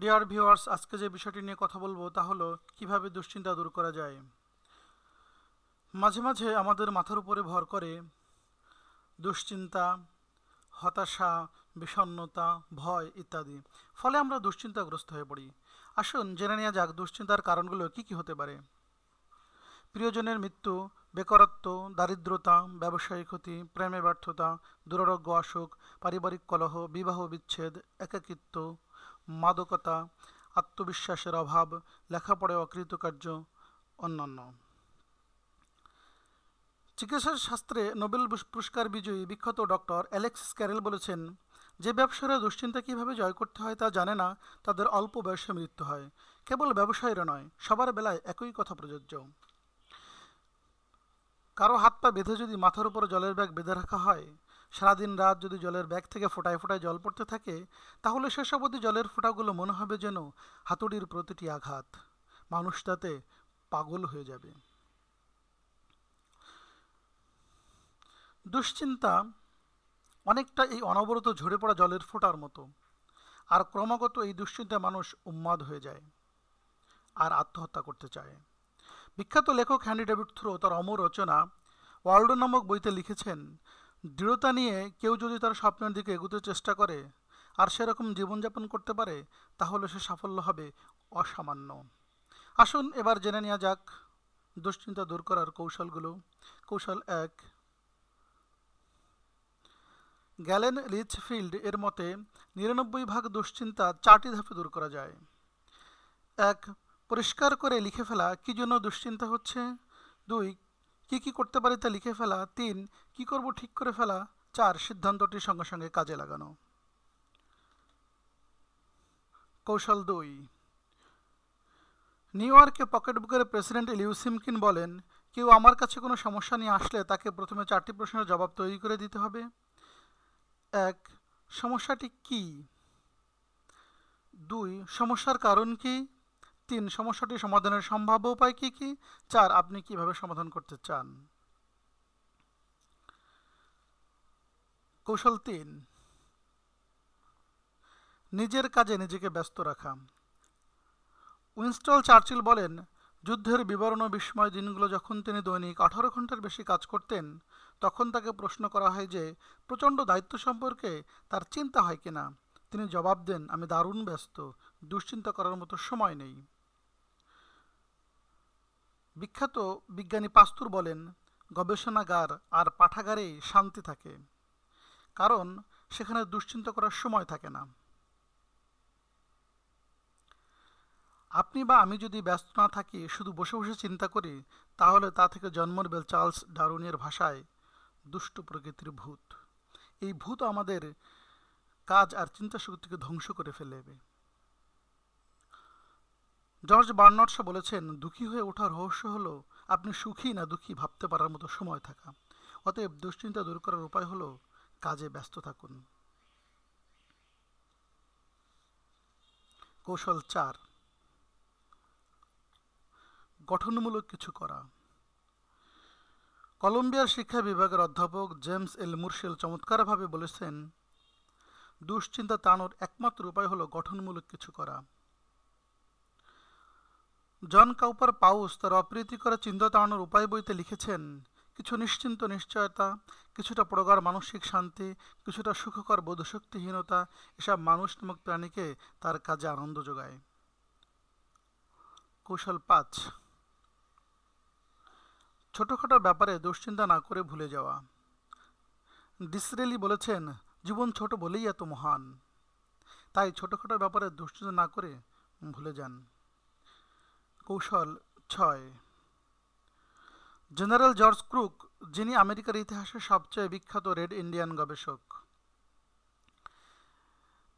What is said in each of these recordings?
dear viewers আজকে যে বিষয়টি নিয়ে কথা বলবো তা হলো কীভাবে দুশ্চিন্তা দূর করা যায় মাঝে মাঝে আমাদের মাথার উপরে ভর করে দুশ্চিন্তা হতাশা বিষণ্নতা ভয় ইত্যাদি ফলে আমরা দুশ্চিন্তাগ্রস্ত হয়ে পড়ি আসুন জেনে নেওয়া যাক দুশ্চিন্তার কারণগুলো কি কি হতে পারে প্রিয়জনের মৃত্যু বেকারত্ব দারিদ্রতা ব্যবসায়িক ক্ষতি প্রেমে ব্যর্থতা দুরারোগ্য অসুখ পারিবারিক কলহ বিবাহ বিচ্ছেদ একাকিত্ব মাদকতা আত্মবিশ্বাসের অভাব লেখাপড়ায় অকৃতকার্য অন্যান্য চিকিৎসা শাস্ত্রে নোবেল পুরস্কার বিজয়ী বিখ্যাত ডক্টর অ্যালেক্স ক্যারেল বলেছেন যে ব্যবসায়ীরা দুশ্চিন্তা কীভাবে জয় করতে হয় তা জানে না তাদের অল্প বয়সে মৃত্যু হয় কেবল ব্যবসায়ীরা নয় সবার বেলায় একই কথা প্রযোজ্য কারো হাত পা বেঁধে যদি মাথার উপর জলের ব্যাগ বেঁধে রাখা হয় সারাদিন রাত যদি জলের ব্যাগ থেকে ফোটায় ফোটায় জল পড়তে থাকে তাহলে শেষ অবধি জলের ফোঁটাগুলো মনে হবে যেন হাতুড়ির প্রতিটি আঘাত মানুষ তাতে পাগল হয়ে যাবে দুশ্চিন্তা অনেকটা এই অনবরত ঝরে পড়া জলের ফোঁটার মতো আর ক্রমাগত এই দুশ্চিন্তায় মানুষ উন্মাদ হয়ে যায় আর আত্মহত্যা করতে চায় বিখ্যাত লেখক হ্যান্ডি ডেভিড থ্রো তার অমর রচনা ওয়ার্ল্ড নামক বইতে লিখেছেন দৃঢ়তা নিয়ে কেউ যদি তার স্বপ্নের দিকে এগোতে চেষ্টা করে আর সেরকম জীবনযাপন করতে পারে তাহলে সে সাফল্য হবে অসামান্য আসুন এবার জেনে নেওয়া যাক দুশ্চিন্তা দূর করার কৌশলগুলো কৌশল এক গ্যালেন রিচফিল্ড এর মতে নিরানব্বই ভাগ দুশ্চিন্তা চারটি ধাপে দূর করা যায় এক পরিষ্কার করে লিখে ফেলা কী জন্য দুশ্চিন্তা হচ্ছে দুই কি কি করতে পারি তা লিখে ফেলা তিন কি করব ঠিক করে ফেলা চার সিদ্ধান্তটি সঙ্গে সঙ্গে কাজে লাগানো কৌশল দুই নিউ ইয়র্কে পকেটবুকের প্রেসিডেন্ট লিউসিমকিন বলেন কেউ আমার কাছে কোনো সমস্যা নিয়ে আসলে তাকে প্রথমে চারটি প্রশ্নের জবাব তৈরি করে দিতে হবে এক সমস্যাটি কি দুই সমস্যার কারণ কি তিন সমস্যাটি সমাধানের সম্ভাব্য উপায় কি কি চার আপনি কিভাবে সমাধান করতে চান কৌশল তিন নিজের কাজে নিজেকে ব্যস্ত রাখা উইনস্টল চার্চিল বলেন যুদ্ধের বিবরণ ও বিস্ময় দিনগুলো যখন তিনি দৈনিক আঠারো ঘন্টার বেশি কাজ করতেন তখন তাকে প্রশ্ন করা হয় যে প্রচণ্ড দায়িত্ব সম্পর্কে তার চিন্তা হয় কিনা তিনি জবাব দেন আমি দারুণ ব্যস্ত দুশ্চিন্তা করার মতো সময় নেই বিখ্যাত বিজ্ঞানী পাস্তুর বলেন গবেষণাগার আর পাঠাগারে শান্তি থাকে কারণ সেখানে দুশ্চিন্তা করার সময় থাকে না আপনি বা আমি যদি ব্যস্ত না থাকি শুধু বসে বসে চিন্তা করি তাহলে তা থেকে জন্ম নেবেল চার্লস ডারুনের ভাষায় দুষ্ট প্রকৃতির ভূত এই ভূত আমাদের কাজ আর চিন্তা শক্তিকে ধ্বংস করে ফেলে জর্জ বার্নার্ডস বলেছেন দুঃখী হয়ে ওঠার রহস্য হলো আপনি সুখী না দুঃখী ভাবতে পারার মতো সময় থাকা অতএব দুশ্চিন্তা দূর করার উপায় হলো কাজে ব্যস্ত থাকুন কৌশল চার গঠনমূলক কিছু করা কলম্বিয়ার শিক্ষা বিভাগের অধ্যাপক জেমস এল মুরশেল চমৎকারভাবে বলেছেন দুশ্চিন্তা তাড়ানোর একমাত্র উপায় হলো গঠনমূলক কিছু করা জন কাউপার পাউস তার অপ্রীতিকর চিন্তা তাড়ানোর উপায় বইতে লিখেছেন কিছু নিশ্চিন্ত নিশ্চয়তা কিছুটা প্রগাঢ় মানসিক শান্তি কিছুটা সুখকর বোধশক্তিহীনতা এসব মানুষ নামক প্রাণীকে তার কাজে আনন্দ যোগায় কৌশল পাঁচ ছোটোখাটো ব্যাপারে দুশ্চিন্তা না করে ভুলে যাওয়া ডিসরেলি বলেছেন জীবন ছোট বলেই এত মহান তাই ছোটোখাটো ব্যাপারে দুশ্চিন্তা না করে ভুলে যান কৌশল ছয় জেনারেল জর্জ ক্রুক যিনি আমেরিকার ইতিহাসে সবচেয়ে বিখ্যাত রেড ইন্ডিয়ান গবেষক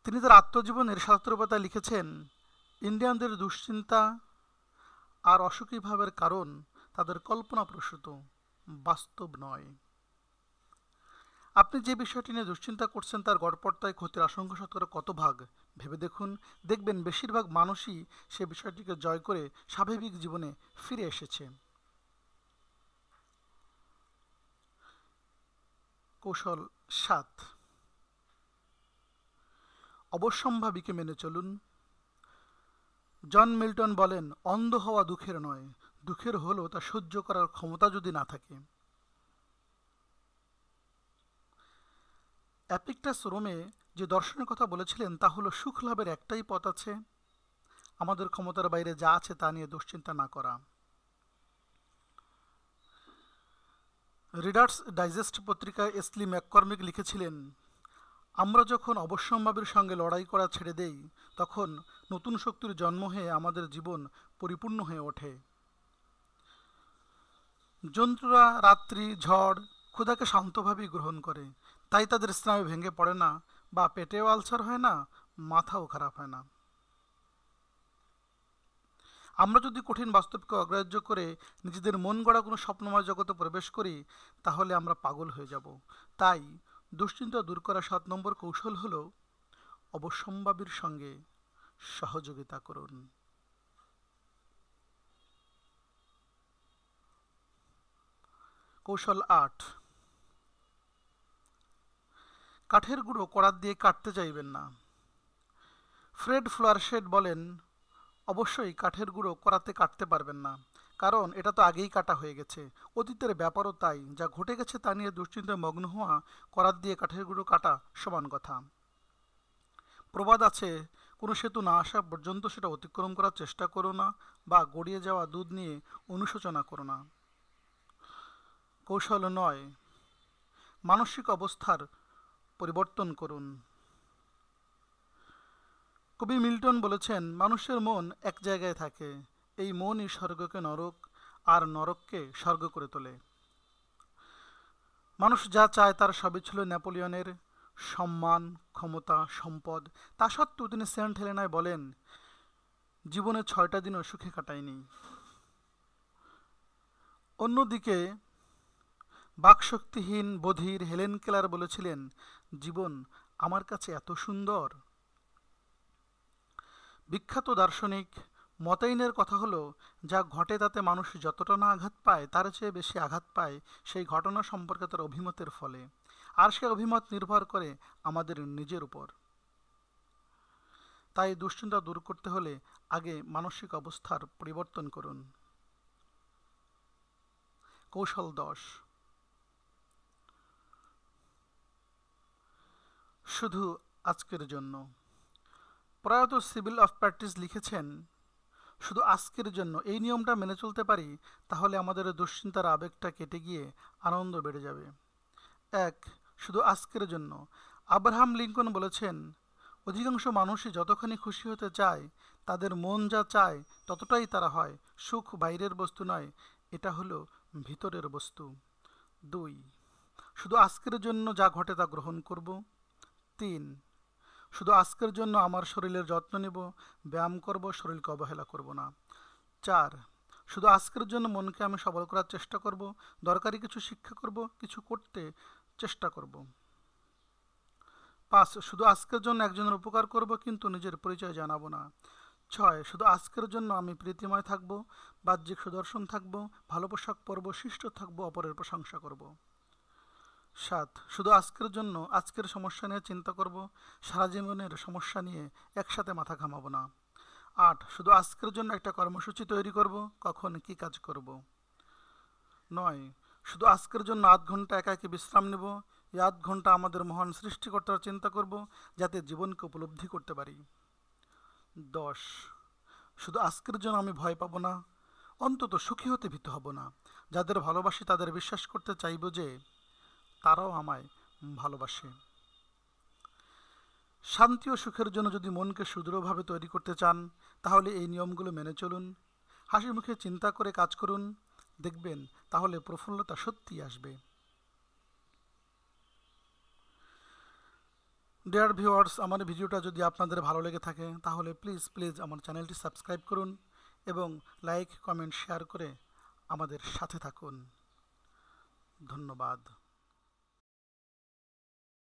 তিনি তার আত্মজীবনের সাতরূপতায় লিখেছেন ইন্ডিয়ানদের দুশ্চিন্তা আর অসুখী ভাবের কারণ তাদের কল্পনাপ্রসূত বাস্তব নয় আপনি যে বিষয়টি নিয়ে দুশ্চিন্তা করছেন তার গড়পড়তায় ক্ষতির আশঙ্কা শতকরা কত ভাগ ভেবে দেখুন দেখবেন বেশিরভাগ মানুষই সে বিষয়টিকে জয় করে স্বাভাবিক জীবনে ফিরে এসেছে কৌশল সাত অবশ্যম্ভাবীকে মেনে চলুন জন মিল্টন বলেন অন্ধ হওয়া দুঃখের নয় দুঃখের হলো তা সহ্য করার ক্ষমতা যদি না থাকে অ্যাপিকটাস রোমে যে দর্শনের কথা বলেছিলেন তা হলো সুখ লাভের একটাই পথ আছে আমাদের ক্ষমতার বাইরে যা আছে তা নিয়ে দুশ্চিন্তা না করা রিডার্স ডাইজেস্ট পত্রিকায় এসলি ম্যাককর্মিক লিখেছিলেন আমরা যখন অবশ্যম্ভাবীর সঙ্গে লড়াই করা ছেড়ে দেই তখন নতুন শক্তির জন্ম হয়ে আমাদের জীবন পরিপূর্ণ হয়ে ওঠে জন্তুরা রাত্রি ঝড় ক্ষুধাকে শান্তভাবেই গ্রহণ করে তাই তাদের স্নায়ু ভেঙে পড়ে না বা পেটেও আলসার হয় না মাথাও খারাপ হয় না আমরা যদি কঠিন বাস্তবকে অগ্রাহ্য করে নিজেদের মন গড়া কোনো স্বপ্নময় জগতে প্রবেশ করি তাহলে আমরা পাগল হয়ে যাব তাই দুশ্চিন্তা দূর করা সাত নম্বর কৌশল হল অবসম্ভাবীর সঙ্গে সহযোগিতা করুন কৌশল আট কাঠের গুঁড়ো করার দিয়ে কাটতে চাইবেন না ফ্রেড ফ্লোয়ারশেড বলেন অবশ্যই কাঠের গুঁড়ো করাতে কাটতে পারবেন না কারণ এটা তো আগেই কাটা হয়ে গেছে অতীতের ব্যাপারও তাই যা ঘটে গেছে তা নিয়ে দুশ্চিন্তায় মগ্ন হওয়া করাত দিয়ে কাঠের গুঁড়ো কাটা সমান কথা প্রবাদ আছে কোনো সেতু না আসা পর্যন্ত সেটা অতিক্রম করার চেষ্টা করো না বা গড়িয়ে যাওয়া দুধ নিয়ে অনুশোচনা করো না কৌশল নয় মানসিক অবস্থার পরিবর্তন করুন কবি মিল্টন বলেছেন মানুষের মন এক জায়গায় থাকে এই মনই স্বর্গকে নরক আর নরককে স্বর্গ করে তোলে মানুষ যা চায় তার সবই ছিল নেপোলিয়নের সম্মান ক্ষমতা সম্পদ তা সত্ত্বেও তিনি সেন্ট হেলেনায় বলেন জীবনে ছয়টা দিনও সুখে কাটায়নি অন্যদিকে বাকশক্তিহীন বধির হেলেন কেলার বলেছিলেন জীবন আমার কাছে এত সুন্দর বিখ্যাত দার্শনিক মতাইনের কথা হলো যা ঘটে তাতে মানুষ যতটা না আঘাত পায় তার চেয়ে বেশি আঘাত পায় সেই ঘটনা সম্পর্কে তার অভিমতের ফলে আর সে অভিমত নির্ভর করে আমাদের নিজের উপর তাই দুশ্চিন্তা দূর করতে হলে আগে মানসিক অবস্থার পরিবর্তন করুন কৌশল দশ শুধু আজকের জন্য প্রয়াত সিভিল অফ প্র্যাকটিস লিখেছেন শুধু আজকের জন্য এই নিয়মটা মেনে চলতে পারি তাহলে আমাদের দুশ্চিন্তার আবেগটা কেটে গিয়ে আনন্দ বেড়ে যাবে এক শুধু আজকের জন্য আব্রাহাম লিঙ্কন বলেছেন অধিকাংশ মানুষই যতখানি খুশি হতে চায় তাদের মন যা চায় ততটাই তারা হয় সুখ বাইরের বস্তু নয় এটা হলো ভিতরের বস্তু দুই শুধু আজকের জন্য যা ঘটে তা গ্রহণ করব তিন শুধু আজকের জন্য আমার শরীরের যত্ন নেব ব্যায়াম করব শরীরকে অবহেলা করব না চার শুধু আজকের জন্য মনকে আমি সবল করার চেষ্টা করব দরকারি কিছু শিক্ষা করব কিছু করতে চেষ্টা করব পাঁচ শুধু আজকের জন্য একজনের উপকার করব কিন্তু নিজের পরিচয় জানাবো না ছয় শুধু আজকের জন্য আমি প্রীতিময় থাকব বাহ্যিক সুদর্শন থাকব ভালো পোশাক পরব শিষ্ট থাকব অপরের প্রশংসা করব সাত শুধু আজকের জন্য আজকের সমস্যা নিয়ে চিন্তা করব সারা জীবনের সমস্যা নিয়ে একসাথে মাথা ঘামাবো না আট শুধু আজকের জন্য একটা কর্মসূচি তৈরি করব কখন কি কাজ করব নয় শুধু আজকের জন্য আধ ঘন্টা একাকি বিশ্রাম নেব এই আধ ঘন্টা আমাদের মহান সৃষ্টিকর্তার চিন্তা করব যাতে জীবনকে উপলব্ধি করতে পারি দশ শুধু আজকের জন্য আমি ভয় পাবো না অন্তত সুখী হতে ভীত হব না যাদের ভালোবাসি তাদের বিশ্বাস করতে চাইব যে তারাও আমায় ভালোবাসে শান্তি ও সুখের জন্য যদি মনকে সুদৃঢ়ভাবে তৈরি করতে চান তাহলে এই নিয়মগুলো মেনে চলুন হাসি মুখে চিন্তা করে কাজ করুন দেখবেন তাহলে প্রফুল্লতা সত্যি আসবে ডেয়ার ভিউয়ার্স আমার ভিডিওটা যদি আপনাদের ভালো লেগে থাকে তাহলে প্লিজ প্লিজ আমার চ্যানেলটি সাবস্ক্রাইব করুন এবং লাইক কমেন্ট শেয়ার করে আমাদের সাথে থাকুন ধন্যবাদ